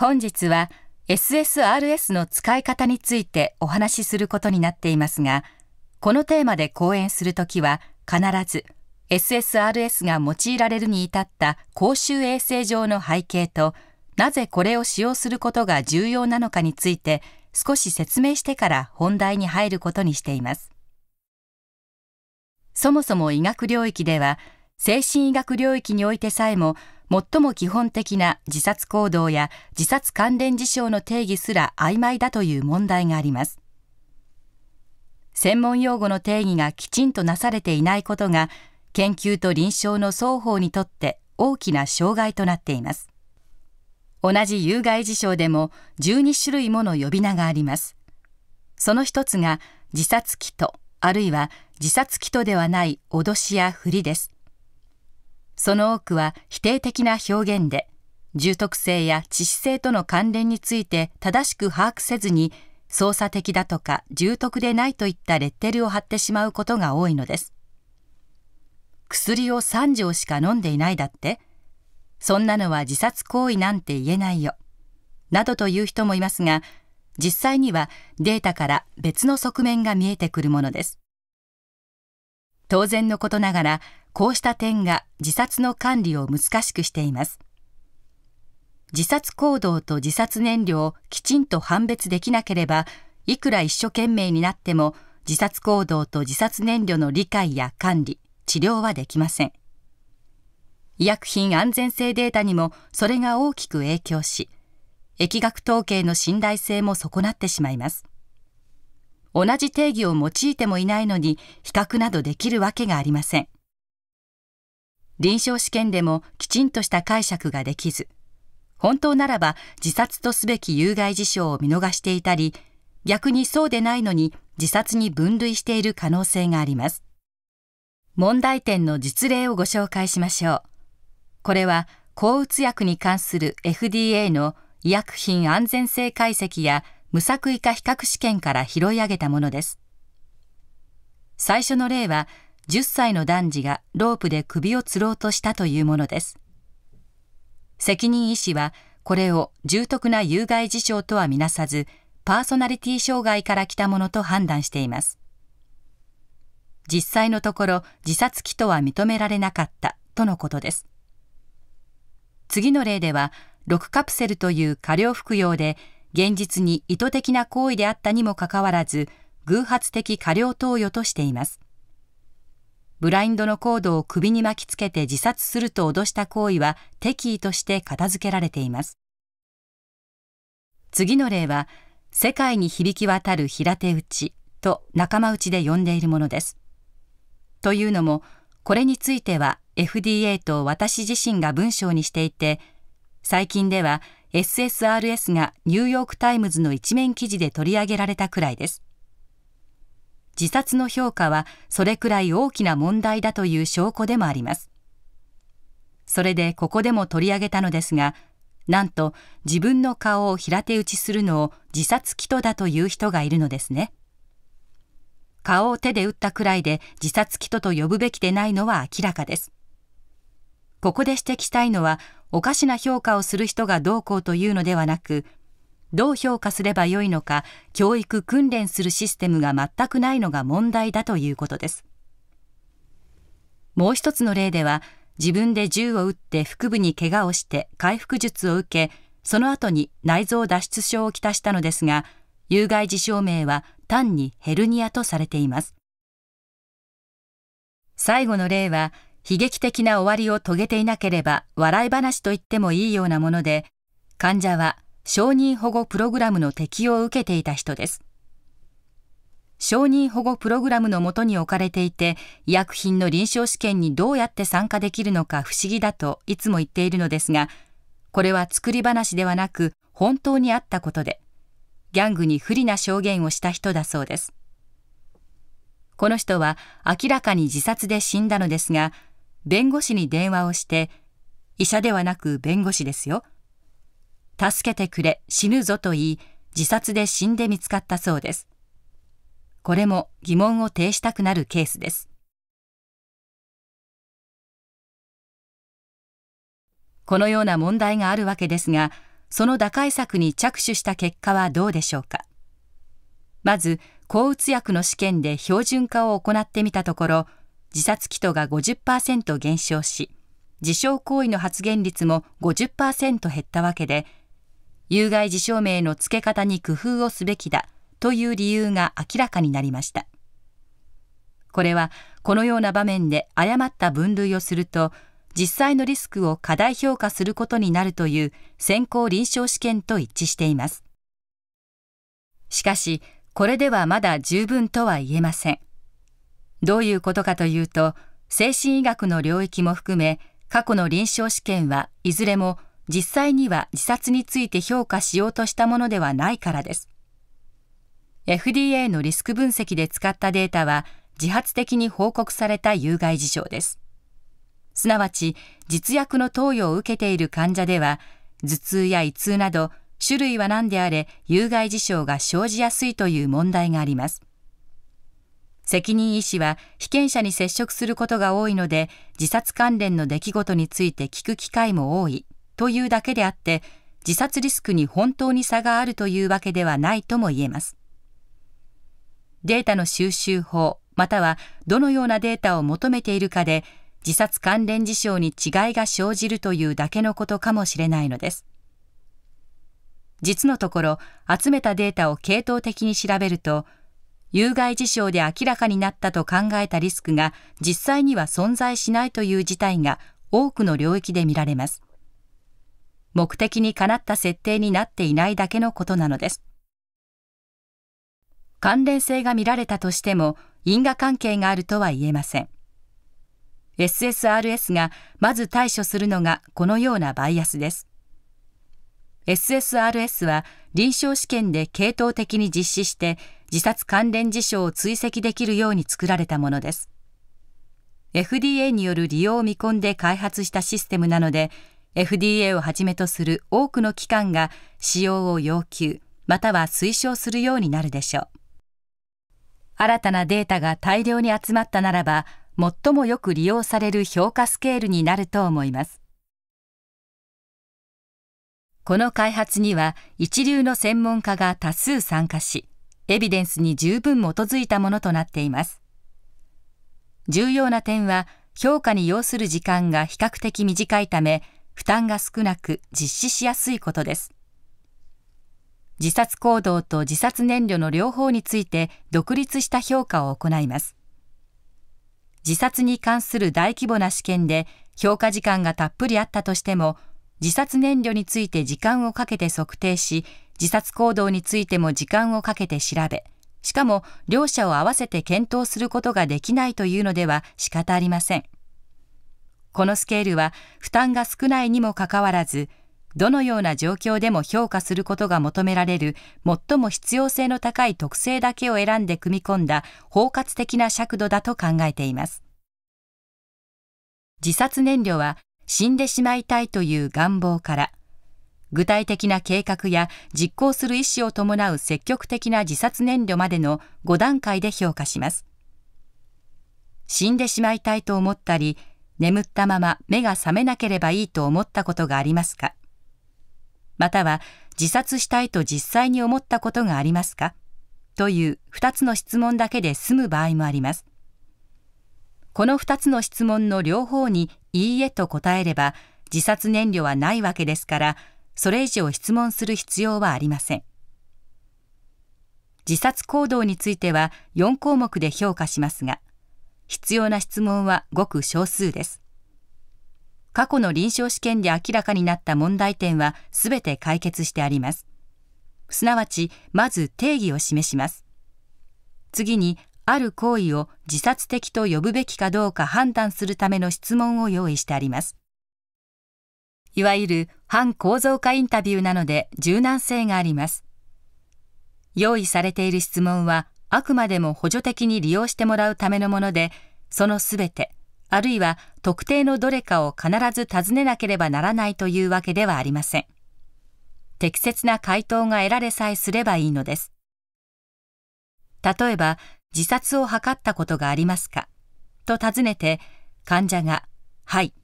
本日は SSRS の使い方についてお話しすることになっていますが、このテーマで講演するときは必ず SSRS が用いられるに至った公衆衛生上の背景と、なぜこれを使用することが重要なのかについて少し説明してから本題に入ることにしています。そもそも医学領域では、精神医学領域においてさえも最も基本的な自殺行動や自殺関連事象の定義すら曖昧だという問題があります。専門用語の定義がきちんとなされていないことが研究と臨床の双方にとって大きな障害となっています。同じ有害事象でも12種類もの呼び名があります。その一つが自殺鬼とあるいは自殺鬼とではない脅しやふりです。その多くは否定的な表現で、重篤性や致死性との関連について正しく把握せずに、操作的だとか重篤でないといったレッテルを貼ってしまうことが多いのです。薬を3錠しか飲んでいないだって、そんなのは自殺行為なんて言えないよ、などという人もいますが、実際にはデータから別の側面が見えてくるものです。当然のことながらこうした点が自殺の管理を難しくしています自殺行動と自殺燃料をきちんと判別できなければいくら一生懸命になっても自殺行動と自殺燃料の理解や管理治療はできません医薬品安全性データにもそれが大きく影響し疫学統計の信頼性も損なってしまいます同じ定義を用いてもいないのに比較などできるわけがありません。臨床試験でもきちんとした解釈ができず、本当ならば自殺とすべき有害事象を見逃していたり、逆にそうでないのに自殺に分類している可能性があります。問題点の実例をご紹介しましょう。これは抗うつ薬に関する FDA の医薬品安全性解析や無作為化比較試験から拾い上げたものです。最初の例は10歳の男児がロープで首を吊ろうとしたというものです。責任医師はこれを重篤な有害事象とはみなさず、パーソナリティ障害から来たものと判断しています。実際のところ自殺期とは認められなかったとのことです。次の例では、6カプセルという過量服用で現実に意図的な行為であったにもかかわらず、偶発的過料投与としています。ブラインドのコードを首に巻きつけて自殺すると脅した行為は敵意として片付けられています。次の例は、世界に響き渡る平手打ちと仲間内で呼んでいるものです。というのも、これについては FDA と私自身が文章にしていて、最近では SSRS がニューヨーク・タイムズの一面記事で取り上げられたくらいです。自殺の評価はそれくらい大きな問題だという証拠でもあります。それでここでも取り上げたのですが、なんと自分の顔を平手打ちするのを自殺鬼とだという人がいるのですね。顔を手で打ったくらいで自殺鬼とと呼ぶべきでないのは明らかです。ここで指摘したいのは、おかしな評価をする人がどうこうというのではなく、どう評価すればよいのか、教育訓練するシステムが全くないのが問題だということです。もう一つの例では、自分で銃を撃って腹部に怪我をして回復術を受け、その後に内臓脱出症をきたしたのですが、有害児症名は単にヘルニアとされています。最後の例は、悲劇的な終わりを遂げていなければ笑い話と言ってもいいようなもので、患者は承認保護プログラムの適用を受けていた人です。承認保護プログラムのもとに置かれていて、医薬品の臨床試験にどうやって参加できるのか不思議だといつも言っているのですが、これは作り話ではなく本当にあったことで、ギャングに不利な証言をした人だそうです。この人は明らかに自殺で死んだのですが、弁護士に電話をして医者ではなく弁護士ですよ助けてくれ死ぬぞと言い自殺で死んで見つかったそうですこれも疑問を呈したくなるケースですこのような問題があるわけですがその打開策に着手した結果はどうでしょうかまず抗うつ薬の試験で標準化を行ってみたところ自殺祈祷が50%減少し、自傷行為の発言率も50%減ったわけで、有害自証名の付け方に工夫をすべきだという理由が明らかになりました。これはこのような場面で誤った分類をすると、実際のリスクを過大評価することになるという先行臨床試験と一致しています。しかし、これではまだ十分とは言えません。どういうことかというと、精神医学の領域も含め、過去の臨床試験はいずれも実際には自殺について評価しようとしたものではないからです。FDA のリスク分析で使ったデータは自発的に報告された有害事象です。すなわち、実薬の投与を受けている患者では、頭痛や胃痛など種類は何であれ有害事象が生じやすいという問題があります。責任医師は被験者に接触することが多いので自殺関連の出来事について聞く機会も多いというだけであって自殺リスクに本当に差があるというわけではないとも言えます。データの収集法またはどのようなデータを求めているかで自殺関連事象に違いが生じるというだけのことかもしれないのです。実のところ集めたデータを系統的に調べると有害事象で明らかになったと考えたリスクが実際には存在しないという事態が多くの領域で見られます。目的にかなった設定になっていないだけのことなのです。関連性が見られたとしても因果関係があるとは言えません。SSRS がまず対処するのがこのようなバイアスです。SSRS は臨床試験で系統的に実施して自殺関連事象を追跡できるように作られたものです。FDA による利用を見込んで開発したシステムなので、FDA をはじめとする多くの機関が使用を要求、または推奨するようになるでしょう。新たなデータが大量に集まったならば、最もよく利用される評価スケールになると思います。この開発には一流の専門家が多数参加し、エビデンスに十分基づいたものとなっています。重要な点は、評価に要する時間が比較的短いため、負担が少なく実施しやすいことです。自殺行動と自殺燃料の両方について独立した評価を行います。自殺に関する大規模な試験で評価時間がたっぷりあったとしても、自殺燃料について時間をかけて測定し、自殺行動についても時間をかけて調べ、しかも両者を合わせて検討することができないというのでは仕方ありません。このスケールは負担が少ないにもかかわらず、どのような状況でも評価することが求められる最も必要性の高い特性だけを選んで組み込んだ包括的な尺度だと考えています。自殺燃料は死んでしまいたいという願望から具体的な計画や実行する意思を伴う積極的な自殺燃料までの5段階で評価します死んでしまいたいと思ったり眠ったまま目が覚めなければいいと思ったことがありますかまたは自殺したいと実際に思ったことがありますかという2つの質問だけで済む場合もありますこの2つの質問の両方にいいえと答えれば自殺燃料はないわけですからそれ以上質問する必要はありません自殺行動については4項目で評価しますが必要な質問はごく少数です過去の臨床試験で明らかになった問題点は全て解決してありますすなわちまず定義を示します次にある行為を自殺的と呼ぶべきかどうか判断するための質問を用意してあります。いわゆる反構造化インタビューなので柔軟性があります。用意されている質問はあくまでも補助的に利用してもらうためのもので、そのすべて、あるいは特定のどれかを必ず尋ねなければならないというわけではありません。適切な回答が得られさえすればいいのです。例えば、自殺を図ったことがありますかと尋ねて患者が、はい、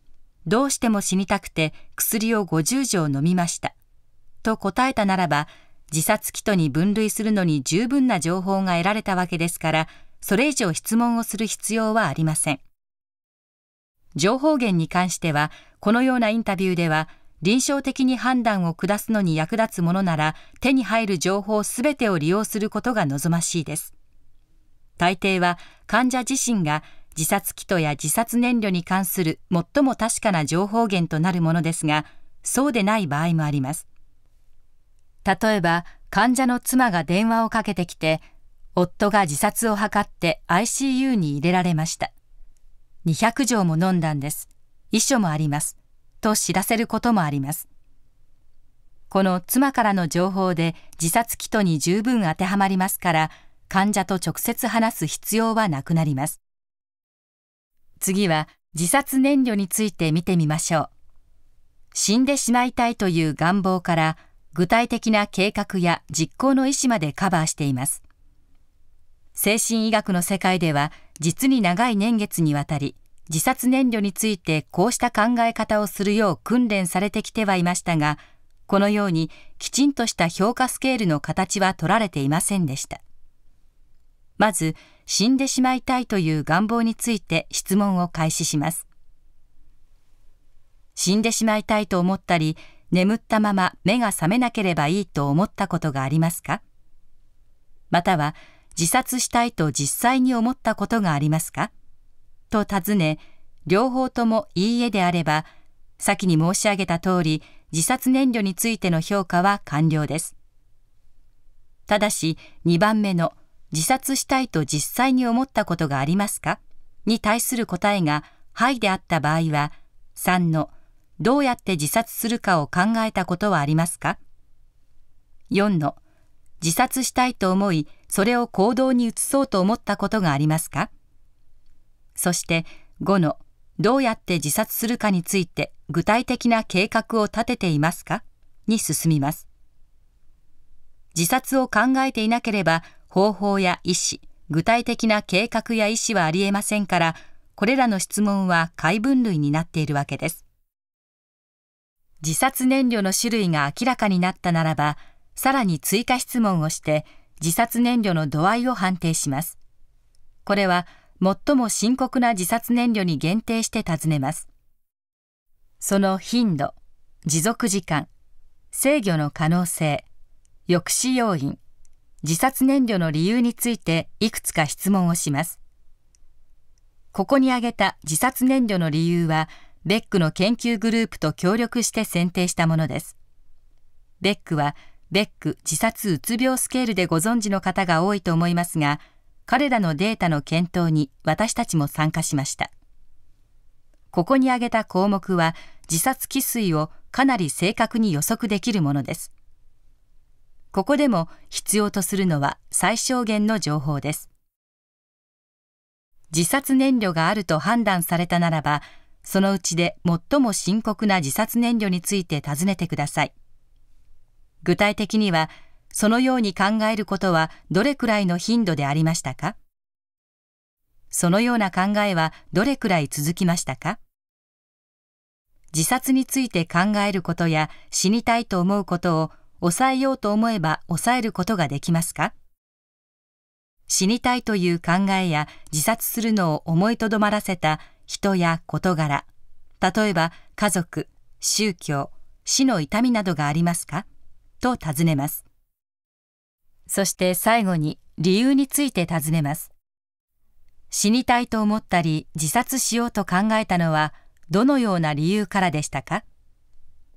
どうしても死にたくて薬を50錠飲みました。と答えたならば、自殺キとに分類するのに十分な情報が得られたわけですから、それ以上質問をする必要はありません。情報源に関しては、このようなインタビューでは、臨床的に判断を下すのに役立つものなら、手に入る情報すべてを利用することが望ましいです。大抵は患者自身が自殺キトや自殺燃料に関する最も確かな情報源となるものですが、そうでない場合もあります。例えば、患者の妻が電話をかけてきて、夫が自殺を図って ICU に入れられました。200錠も飲んだんです。遺書もあります。と知らせることもあります。この妻からの情報で自殺キトに十分当てはまりますから、患者と直接話す必要はなくなります。次は自殺燃料について見てみましょう。死んでしまいたいという願望から具体的な計画や実行の意思までカバーしています。精神医学の世界では実に長い年月にわたり自殺燃料についてこうした考え方をするよう訓練されてきてはいましたが、このようにきちんとした評価スケールの形は取られていませんでした。まず死んでしまいたいという願望について質問を開始します。死んでしまいたいと思ったり、眠ったまま目が覚めなければいいと思ったことがありますかまたは自殺したいと実際に思ったことがありますかと尋ね、両方ともいいえであれば、先に申し上げた通り、自殺燃料についての評価は完了です。ただし、2番目の自殺したいと実際に思ったことがありますかに対する答えがはいであった場合は、3のどうやって自殺するかを考えたことはありますか ?4 の自殺したいと思い、それを行動に移そうと思ったことがありますかそして5のどうやって自殺するかについて具体的な計画を立てていますかに進みます。自殺を考えていなければ方法や意思、具体的な計画や意思はありえませんから、これらの質問は解分類になっているわけです。自殺燃料の種類が明らかになったならば、さらに追加質問をして、自殺燃料の度合いを判定します。これは、最も深刻な自殺燃料に限定して尋ねます。その頻度、持続時間、制御の可能性、抑止要因、自殺燃料の理由についていくつか質問をします。ここに挙げた自殺燃料の理由は、ベックの研究グループと協力して選定したものです。ベックは、ベック自殺うつ病スケールでご存知の方が多いと思いますが、彼らのデータの検討に私たちも参加しました。ここに挙げた項目は、自殺未遂をかなり正確に予測できるものです。ここでも必要とするのは最小限の情報です。自殺燃料があると判断されたならば、そのうちで最も深刻な自殺燃料について尋ねてください。具体的には、そのように考えることはどれくらいの頻度でありましたかそのような考えはどれくらい続きましたか自殺について考えることや死にたいと思うことを抑えようと思えば抑えることができますか死にたいという考えや自殺するのを思いとどまらせた人や事柄、例えば家族、宗教、死の痛みなどがありますかと尋ねます。そして最後に理由について尋ねます。死にたいと思ったり自殺しようと考えたのはどのような理由からでしたか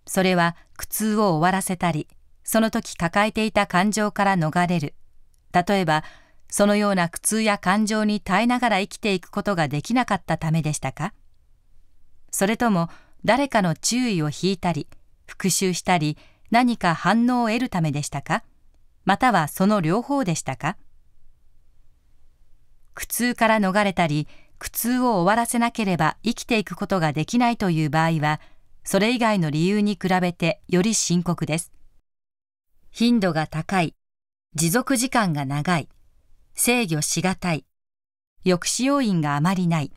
それは苦痛を終わらせたり、その時抱えていた感情から逃れる。例えば、そのような苦痛や感情に耐えながら生きていくことができなかったためでしたかそれとも、誰かの注意を引いたり、復讐したり、何か反応を得るためでしたかまたはその両方でしたか苦痛から逃れたり、苦痛を終わらせなければ生きていくことができないという場合は、それ以外の理由に比べてより深刻です。頻度が高い、持続時間が長い、制御しがたい、抑止要因があまりない。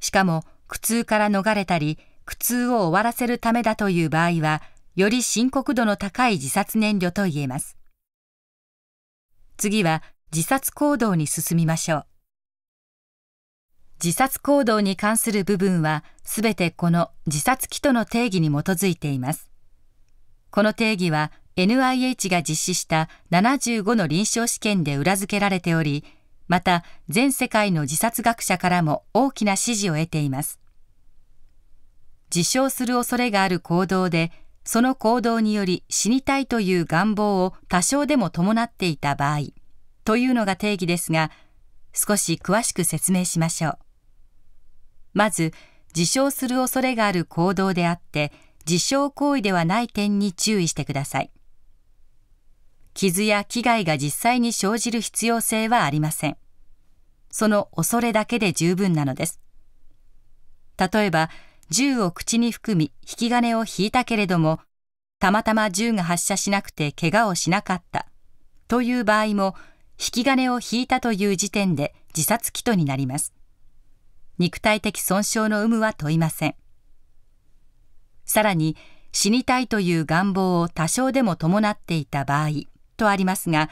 しかも、苦痛から逃れたり、苦痛を終わらせるためだという場合は、より深刻度の高い自殺燃料と言えます。次は、自殺行動に進みましょう。自殺行動に関する部分は、すべてこの自殺期との定義に基づいています。この定義は、NIH が実施した75の臨床試験で裏付けられており、また全世界の自殺学者からも大きな支持を得ています。自傷する恐れがある行動で、その行動により死にたいという願望を多少でも伴っていた場合、というのが定義ですが、少し詳しく説明しましょう。まず、自傷する恐れがある行動であって、自傷行為ではない点に注意してください。傷や危害が実際に生じる必要性はありません。その恐れだけで十分なのです。例えば、銃を口に含み引き金を引いたけれども、たまたま銃が発射しなくて怪我をしなかったという場合も、引き金を引いたという時点で自殺基とになります。肉体的損傷の有無は問いません。さらに、死にたいという願望を多少でも伴っていた場合、とありますが、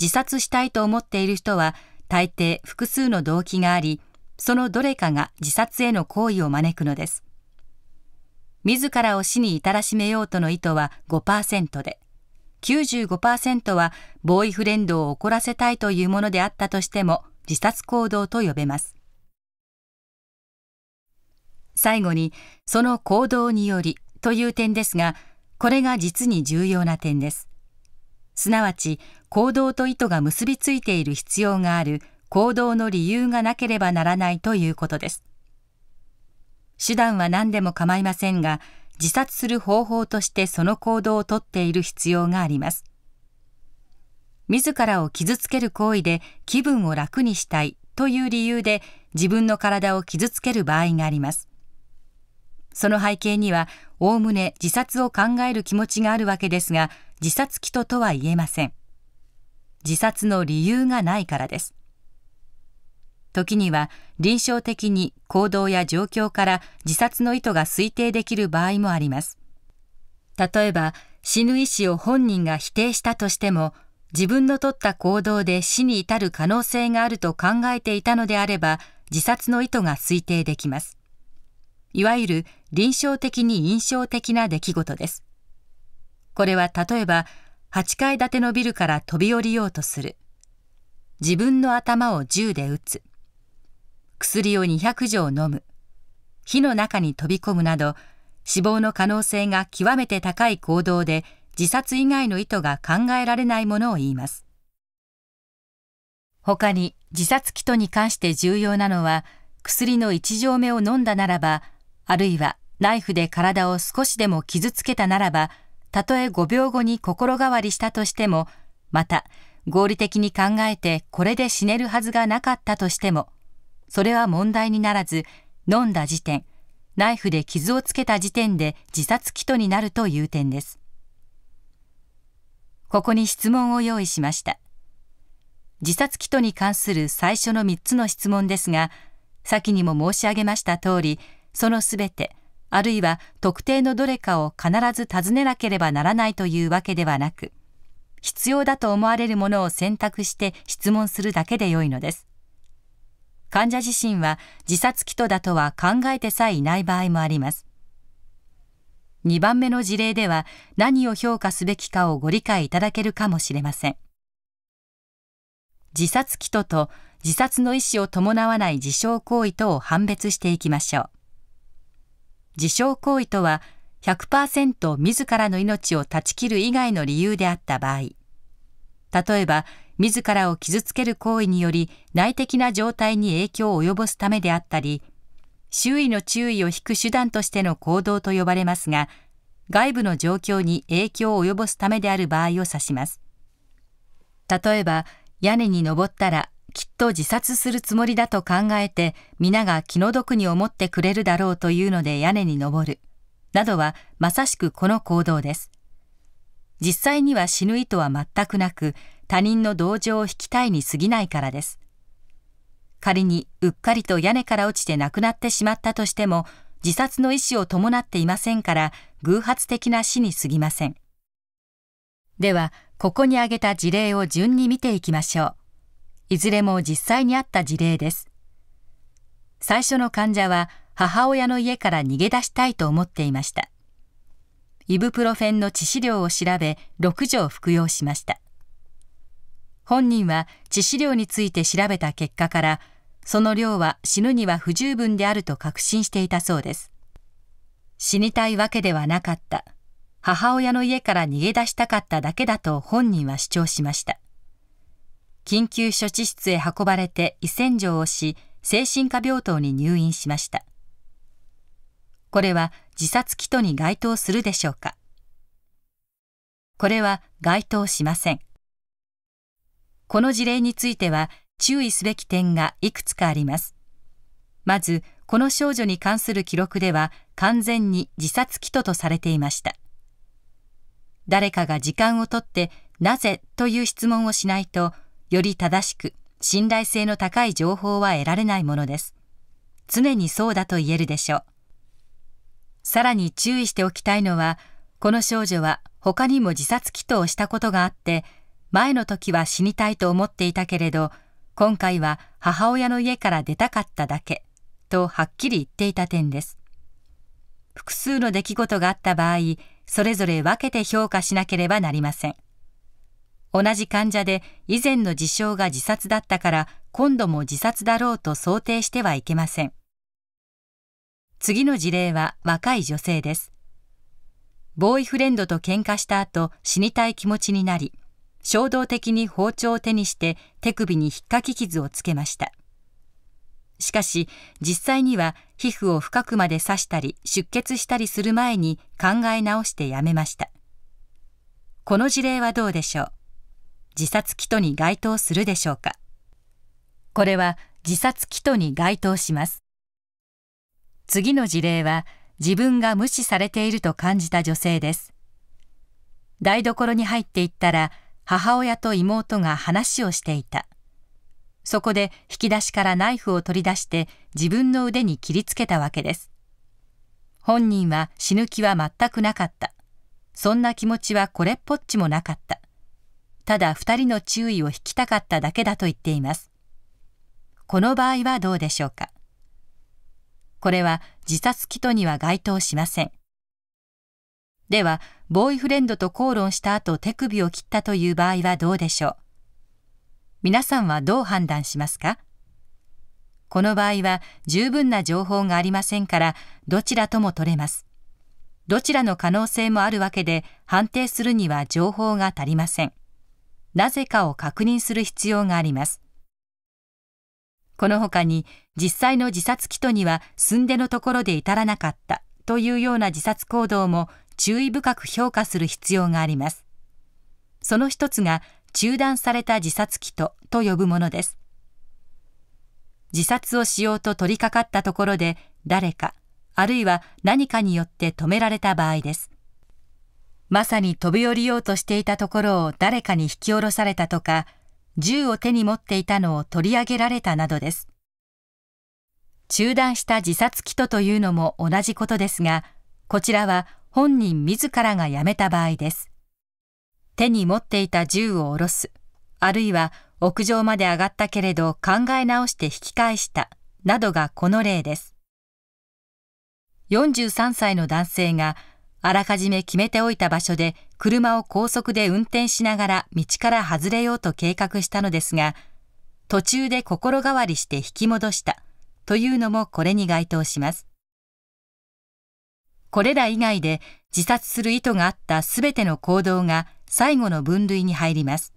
自殺したいと思っている人は大抵複数の動機があり、そのどれかが自殺への行為を招くのです。自らを死に至らしめようとの意図は5%で、95%はボーイフレンドを怒らせたいというものであったとしても自殺行動と呼べます。最後に、その行動によりという点ですが、これが実に重要な点です。すなわち行動と意図が結びついている必要がある行動の理由がなければならないということです。手段は何でも構いませんが、自殺する方法としてその行動をとっている必要があります。自らを傷つける行為で気分を楽にしたいという理由で自分の体を傷つける場合があります。その背景には、おおむね自殺を考える気持ちがあるわけですが、自殺気ととは言えません。自殺の理由がないからです。時には臨床的に行動や状況から自殺の意図が推定できる場合もあります。例えば死ぬ意思を本人が否定したとしても自分の取った行動で死に至る可能性があると考えていたのであれば自殺の意図が推定できます。いわゆる臨床的に印象的な出来事です。これは例えば8階建てのビルから飛び降りようとする。自分の頭を銃で撃つ。薬を200錠飲む。火の中に飛び込むなど、死亡の可能性が極めて高い行動で自殺以外の意図が考えられないものを言います。他に自殺祈祷に関して重要なのは、薬の1錠目を飲んだならば、あるいはナイフで体を少しでも傷つけたならば、たとえ5秒後に心変わりしたとしても、また合理的に考えてこれで死ねるはずがなかったとしても、それは問題にならず、飲んだ時点、ナイフで傷をつけた時点で自殺起訴になるという点です。ここに質問を用意しました。自殺起訴に関する最初の3つの質問ですが、先にも申し上げました通り、そのすべてあるいは特定のどれかを必ず尋ねなければならないというわけではなく、必要だと思われるものを選択して質問するだけでよいのです。患者自身は自殺キトだとは考えてさえいない場合もあります。2番目の事例では何を評価すべきかをご理解いただけるかもしれません。自殺キトと自殺の意思を伴わない自傷行為とを判別していきましょう。自傷行為とは100%自らの命を断ち切る以外の理由であった場合、例えば自らを傷つける行為により内的な状態に影響を及ぼすためであったり、周囲の注意を引く手段としての行動と呼ばれますが、外部の状況に影響を及ぼすためである場合を指します。例えば、屋根に登ったらきっと自殺するつもりだと考えて皆が気の毒に思ってくれるだろうというので屋根に登るなどはまさしくこの行動です実際には死ぬ意図は全くなく他人の同情を引きたいに過ぎないからです仮にうっかりと屋根から落ちて亡くなってしまったとしても自殺の意思を伴っていませんから偶発的な死に過ぎませんではここに挙げた事例を順に見ていきましょういずれも実際にあった事例です。最初の患者は母親の家から逃げ出したいと思っていました。イブプロフェンの致死量を調べ6錠服用しました。本人は致死量について調べた結果から、その量は死ぬには不十分であると確信していたそうです。死にたいわけではなかった。母親の家から逃げ出したかっただけだと本人は主張しました。緊急処置室へ運ばれて胃洗浄をし、精神科病棟に入院しました。これは自殺キトに該当するでしょうかこれは該当しません。この事例については注意すべき点がいくつかあります。まず、この少女に関する記録では完全に自殺キトとされていました。誰かが時間をとってなぜという質問をしないとより正しく信頼性の高い情報は得られないものです。常にそうだと言えるでしょう。さらに注意しておきたいのは、この少女は他にも自殺祈祷をしたことがあって、前の時は死にたいと思っていたけれど、今回は母親の家から出たかっただけ、とはっきり言っていた点です。複数の出来事があった場合、それぞれ分けて評価しなければなりません。同じ患者で以前の事象が自殺だったから今度も自殺だろうと想定してはいけません。次の事例は若い女性です。ボーイフレンドと喧嘩した後死にたい気持ちになり、衝動的に包丁を手にして手首にひっかき傷をつけました。しかし実際には皮膚を深くまで刺したり出血したりする前に考え直してやめました。この事例はどうでしょう自殺キトに該当するでしょうかこれは自殺キトに該当します次の事例は自分が無視されていると感じた女性です台所に入っていったら母親と妹が話をしていたそこで引き出しからナイフを取り出して自分の腕に切りつけたわけです本人は死ぬ気は全くなかったそんな気持ちはこれっぽっちもなかったただ2人の注意を引きたかっただけだと言っています。この場合はどうでしょうか。これは自殺キとには該当しません。では、ボーイフレンドと口論した後手首を切ったという場合はどうでしょう。皆さんはどう判断しますかこの場合は十分な情報がありませんから、どちらとも取れます。どちらの可能性もあるわけで判定するには情報が足りません。なぜかを確認する必要があります。この他に実際の自殺起訴には寸出のところで至らなかったというような自殺行動も注意深く評価する必要があります。その一つが中断された自殺起訴と呼ぶものです。自殺をしようと取り掛かったところで誰か、あるいは何かによって止められた場合です。まさに飛び降りようとしていたところを誰かに引き下ろされたとか、銃を手に持っていたのを取り上げられたなどです。中断した自殺起訴というのも同じことですが、こちらは本人自らがやめた場合です。手に持っていた銃を下ろす、あるいは屋上まで上がったけれど考え直して引き返した、などがこの例です。43歳の男性があらかじめ決めておいた場所で車を高速で運転しながら道から外れようと計画したのですが、途中で心変わりして引き戻したというのもこれに該当します。これら以外で自殺する意図があったすべての行動が最後の分類に入ります。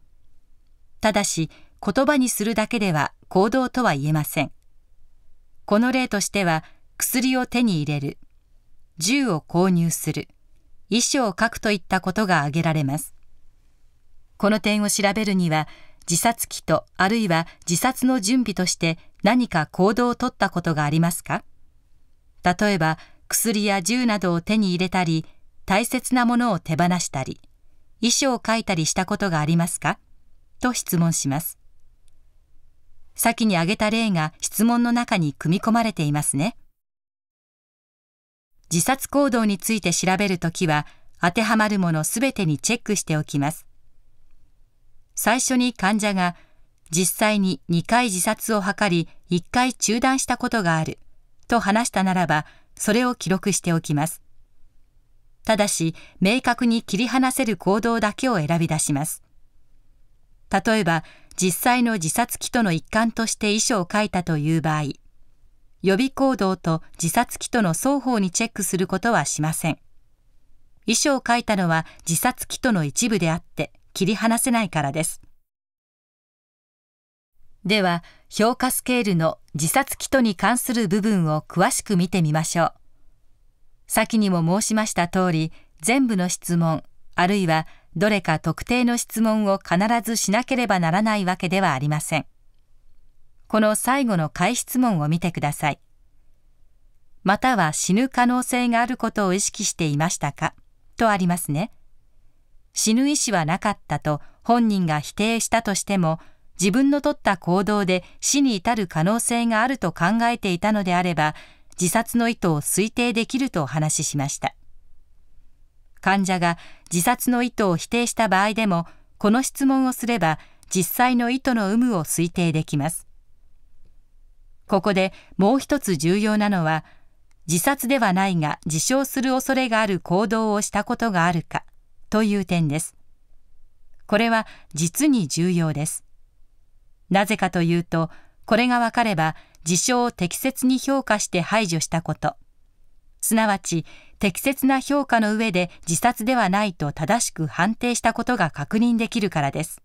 ただし、言葉にするだけでは行動とは言えません。この例としては、薬を手に入れる、銃を購入する、遺書を書くといったことが挙げられます。この点を調べるには、自殺期とあるいは自殺の準備として何か行動をとったことがありますか例えば、薬や銃などを手に入れたり、大切なものを手放したり、遺書を書いたりしたことがありますかと質問します。先に挙げた例が質問の中に組み込まれていますね。自殺行動について調べるときは、当てはまるものすべてにチェックしておきます。最初に患者が、実際に2回自殺を図り、1回中断したことがある、と話したならば、それを記録しておきます。ただし、明確に切り離せる行動だけを選び出します。例えば、実際の自殺期との一環として遺書を書いたという場合、予備行動と自殺鬼との双方にチェックすることはしません。遺書を書いたのは自殺鬼との一部であって切り離せないからです。では、評価スケールの自殺鬼とに関する部分を詳しく見てみましょう。先にも申しました通り、全部の質問、あるいはどれか特定の質問を必ずしなければならないわけではありません。この最後の回質問を見てください。または死ぬ可能性があることを意識していましたかとありますね。死ぬ意思はなかったと本人が否定したとしても、自分の取った行動で死に至る可能性があると考えていたのであれば、自殺の意図を推定できるとお話ししました。患者が自殺の意図を否定した場合でも、この質問をすれば実際の意図の有無を推定できます。ここでもう一つ重要なのは、自殺ではないが自傷する恐れがある行動をしたことがあるかという点です。これは実に重要です。なぜかというと、これがわかれば事象を適切に評価して排除したこと、すなわち適切な評価の上で自殺ではないと正しく判定したことが確認できるからです。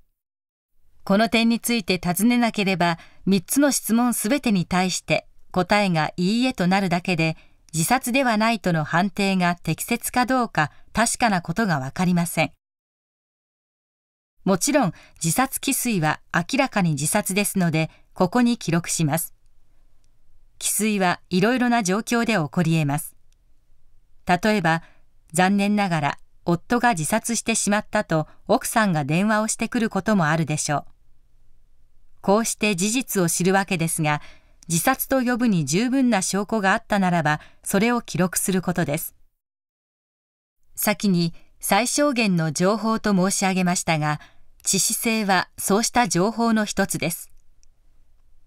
この点について尋ねなければ、3つの質問すべてに対して答えがいいえとなるだけで、自殺ではないとの判定が適切かどうか確かなことがわかりません。もちろん自殺未遂は明らかに自殺ですので、ここに記録します。既遂はいろいろな状況で起こり得ます。例えば、残念ながら夫が自殺してしまったと奥さんが電話をしてくることもあるでしょう。こうして事実を知るわけですが、自殺と呼ぶに十分な証拠があったならば、それを記録することです。先に最小限の情報と申し上げましたが、致死性はそうした情報の一つです。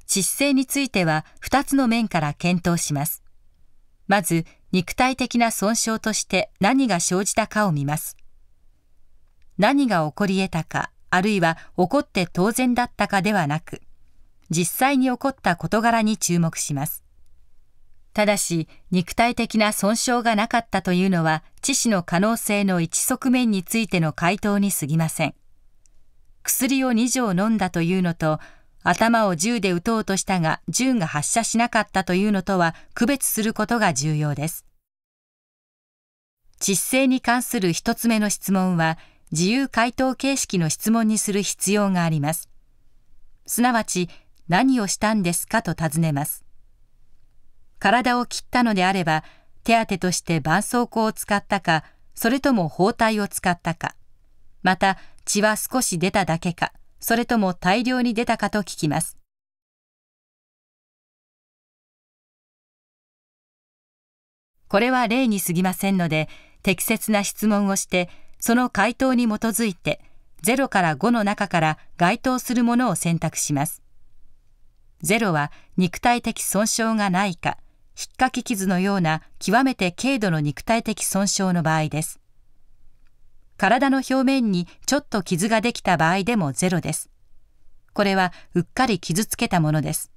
致死性については2つの面から検討します。まず、肉体的な損傷として何が生じたかを見ます。何が起こり得たか、あるいは怒って当然だったかではなく、実際に起こった事柄に注目します。ただし、肉体的な損傷がなかったというのは、致死の可能性の一側面についての回答に過ぎません。薬を2錠飲んだというのと、頭を銃で撃とうとしたが銃が発射しなかったというのとは区別することが重要です。窒性に関する一つ目の質問は、自由回答形式の質問にする必要があります。すなわち、何をしたんですかと尋ねます。体を切ったのであれば、手当として絆創膏を使ったか、それとも包帯を使ったか、また血は少し出ただけか、それとも大量に出たかと聞きます。これは例に過ぎませんので、適切な質問をして、その回答に基づいて0から5の中から該当するものを選択します。0は肉体的損傷がないか、ひっかき傷のような極めて軽度の肉体的損傷の場合です。体の表面にちょっと傷ができた場合でも0です。これはうっかり傷つけたものです。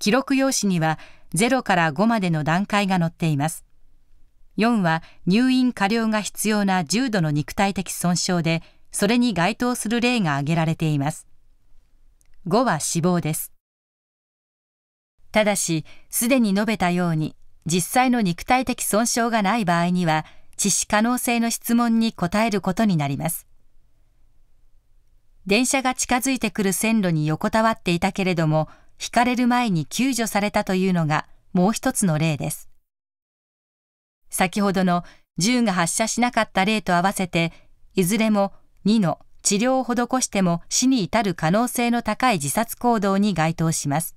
記録用紙には0から5までの段階が載っています。4は入院過料が必要な重度の肉体的損傷で、それに該当する例が挙げられています。5は死亡です。ただし、すでに述べたように、実際の肉体的損傷がない場合には、致死可能性の質問に答えることになります。電車が近づいてくる線路に横たわっていたけれども、引かれる前に救助されたというのがもう一つの例です。先ほどの銃が発射しなかった例と合わせて、いずれも2の治療を施しても死に至る可能性の高い自殺行動に該当します。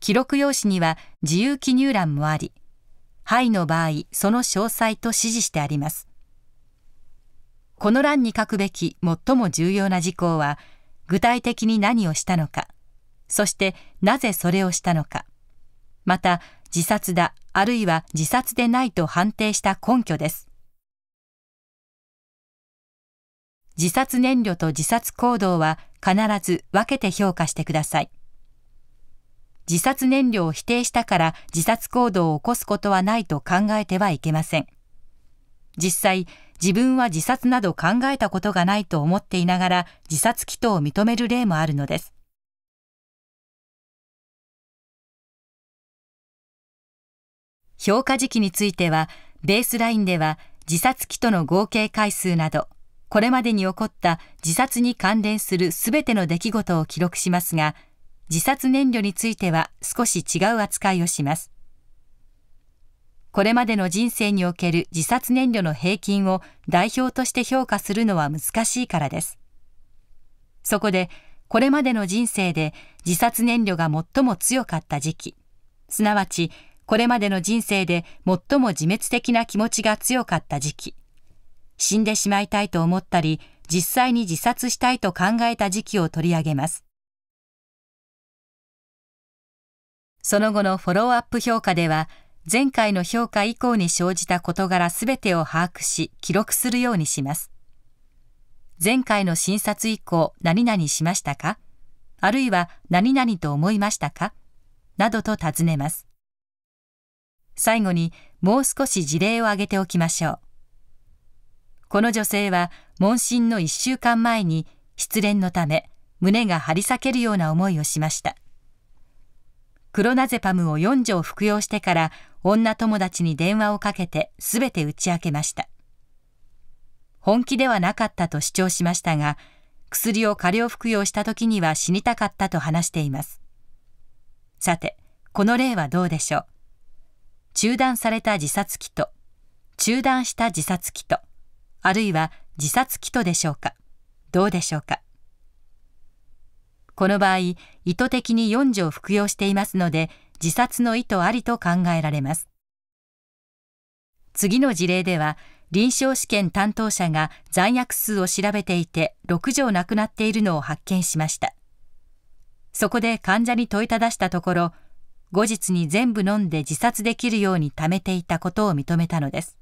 記録用紙には自由記入欄もあり、はいの場合、その詳細と指示してあります。この欄に書くべき最も重要な事項は、具体的に何をしたのか、そしてなぜそれをしたのか、また自殺だ、あるいは自殺でないと判定した根拠です。自殺燃料と自殺行動は必ず分けて評価してください。自殺燃料を否定したから自殺行動を起こすことはないと考えてはいけません。実際、自分は自殺など考えたことがないと思っていながら自殺祈祷を認める例もあるのです。評価時期については、ベースラインでは自殺期との合計回数など、これまでに起こった自殺に関連するすべての出来事を記録しますが、自殺燃料については少し違う扱いをします。これまでの人生における自殺燃料の平均を代表として評価するのは難しいからです。そこで、これまでの人生で自殺燃料が最も強かった時期、すなわちこれまでの人生で最も自滅的な気持ちが強かった時期。死んでしまいたいと思ったり、実際に自殺したいと考えた時期を取り上げます。その後のフォローアップ評価では、前回の評価以降に生じた事柄すべてを把握し、記録するようにします。前回の診察以降、何々しましたかあるいは何々と思いましたかなどと尋ねます。最後にもう少し事例を挙げておきましょう。この女性は問診の1週間前に失恋のため胸が張り裂けるような思いをしました。クロナゼパムを4錠服用してから女友達に電話をかけて全て打ち明けました。本気ではなかったと主張しましたが、薬を過量服用した時には死にたかったと話しています。さて、この例はどうでしょう。中断された自殺期と、中断した自殺期と、あるいは自殺期とでしょうかどうでしょうかこの場合、意図的に4条服用していますので、自殺の意図ありと考えられます。次の事例では、臨床試験担当者が残薬数を調べていて6条なくなっているのを発見しました。そこで患者に問いただしたところ、後日に全部飲んで自殺できるように貯めていたことを認めたのです。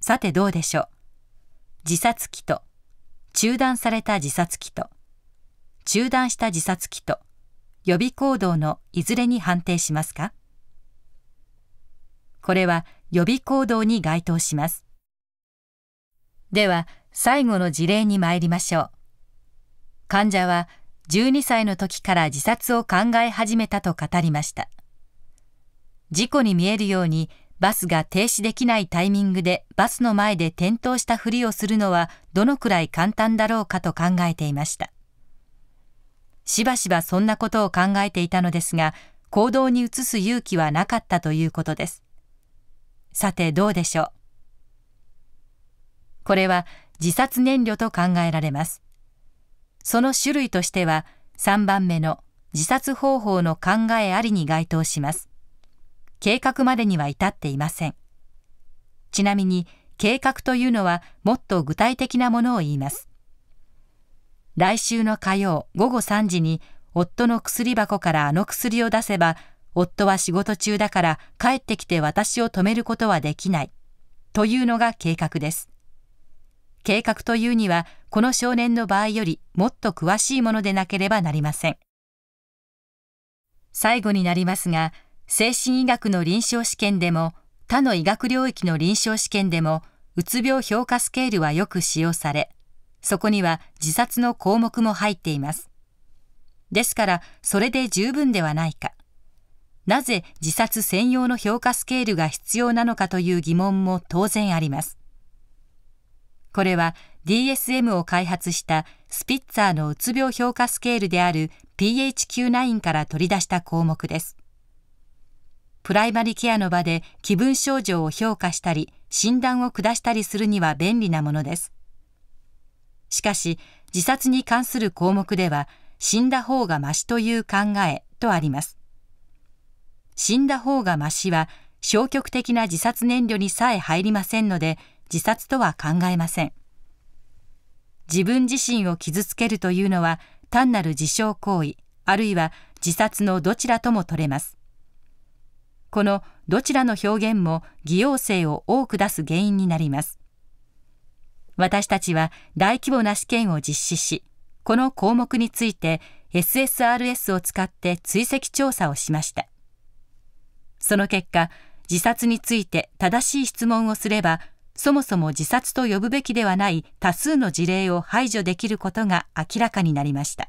さてどうでしょう。自殺期と、中断された自殺期と、中断した自殺期と、予備行動のいずれに判定しますかこれは予備行動に該当します。では、最後の事例に参りましょう。患者は12歳の時から自殺を考え始めたと語りました。事故に見えるようにバスが停止できないタイミングでバスの前で転倒したふりをするのはどのくらい簡単だろうかと考えていました。しばしばそんなことを考えていたのですが、行動に移す勇気はなかったということです。さてどうでしょう。これは自殺燃料と考えられます。その種類としては3番目の自殺方法の考えありに該当します。計画までには至っていません。ちなみに計画というのはもっと具体的なものを言います。来週の火曜午後3時に夫の薬箱からあの薬を出せば夫は仕事中だから帰ってきて私を止めることはできないというのが計画です。計画というには、この少年の場合よりもっと詳しいものでなければなりません。最後になりますが、精神医学の臨床試験でも、他の医学領域の臨床試験でも、うつ病評価スケールはよく使用され、そこには自殺の項目も入っています。ですから、それで十分ではないか。なぜ自殺専用の評価スケールが必要なのかという疑問も当然あります。これは DSM を開発したスピッツァーのうつ病評価スケールである PHQ9 から取り出した項目です。プライマリケアの場で気分症状を評価したり、診断を下したりするには便利なものです。しかし、自殺に関する項目では、死んだ方がましという考えとあります。死んだ方がましは、消極的な自殺燃料にさえ入りませんので、自殺とは考えません。自分自身を傷つけるというのは単なる自傷行為、あるいは自殺のどちらとも取れます。このどちらの表現も偽陽性を多く出す原因になります。私たちは大規模な試験を実施し、この項目について SSRS を使って追跡調査をしました。その結果、自殺について正しい質問をすればそもそも自殺と呼ぶべきではない多数の事例を排除できることが明らかになりました。